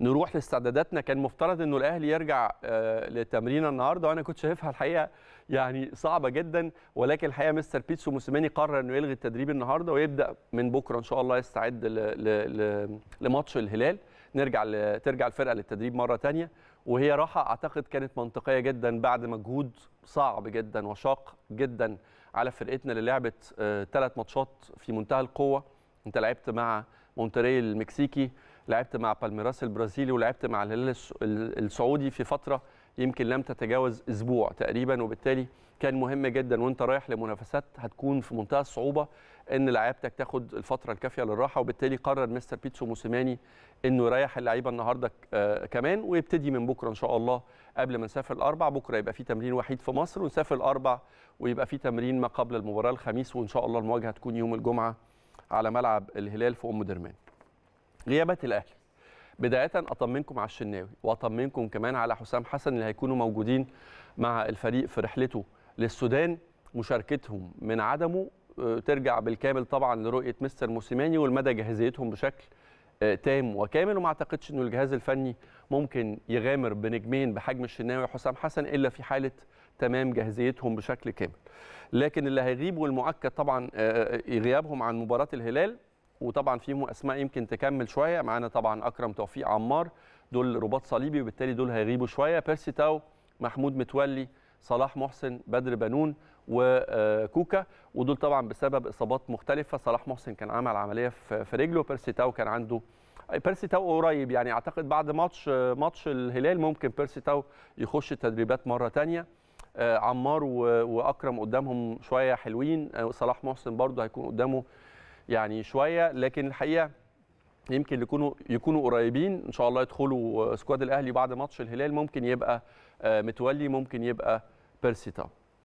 نروح لاستعداداتنا كان مفترض انه الاهلي يرجع آه، لتمرين النهارده وانا كنت شايفها الحقيقه يعني صعبه جدا ولكن الحقيقه مستر بيتسو موسيماني قرر انه يلغي التدريب النهارده ويبدا من بكره ان شاء الله يستعد لماتش الهلال نرجع ترجع الفرقه للتدريب مره ثانيه وهي راحه اعتقد كانت منطقيه جدا بعد مجهود صعب جدا وشاق جدا على فرقتنا اللي لعبت ثلاث آه، ماتشات في منتهى القوه انت لعبت مع مونتري المكسيكي لعبت مع بالميراس البرازيلي ولعبت مع الهلال السعودي في فتره يمكن لم تتجاوز اسبوع تقريبا وبالتالي كان مهم جدا وانت رايح لمنافسات هتكون في منتهى الصعوبه ان لعيبتك تاخد الفتره الكافيه للراحه وبالتالي قرر مستر بيتسو موسيماني انه يريح اللعيبه النهارده آه، كمان ويبتدي من بكره ان شاء الله قبل ما نسافر الاربع بكره يبقى في تمرين وحيد في مصر ونسافر الاربع ويبقى في تمرين ما قبل المباراه الخميس وان شاء الله المواجهه تكون يوم الجمعه على ملعب الهلال في ام درمان غيابات الاهلي بدايه اطمنكم على الشناوي واطمنكم كمان على حسام حسن اللي هيكونوا موجودين مع الفريق في رحلته للسودان مشاركتهم من عدمه آه، ترجع بالكامل طبعا لرؤيه مستر موسيماني والمدى جاهزيتهم بشكل آه، تام وكامل وما اعتقدش انه الجهاز الفني ممكن يغامر بنجمين بحجم الشناوي وحسام حسن الا في حاله تمام جاهزيتهم بشكل كامل لكن اللي هيغيب والمؤكد طبعا آه، غيابهم عن مباراه الهلال وطبعا فيهم اسماء يمكن تكمل شويه معانا طبعا اكرم توفيق عمار دول رباط صليبي وبالتالي دول هيغيبوا شويه بيرسي تاو محمود متولي صلاح محسن بدر بنون وكوكا آه، ودول طبعا بسبب اصابات مختلفه صلاح محسن كان عمل عمليه في رجله بيرسي تاو كان عنده بيرسي تاو قريب يعني اعتقد بعد ماتش ماتش الهلال ممكن بيرسي تاو يخش التدريبات مره ثانيه آه، عمار واكرم قدامهم شويه حلوين آه، صلاح محسن برضه هيكون قدامه يعني شويه لكن الحقيقه يمكن يكونوا يكونوا قريبين ان شاء الله يدخلوا سكواد الاهلي بعد ماتش الهلال ممكن يبقى آه، متولي ممكن يبقى بيرسي تاو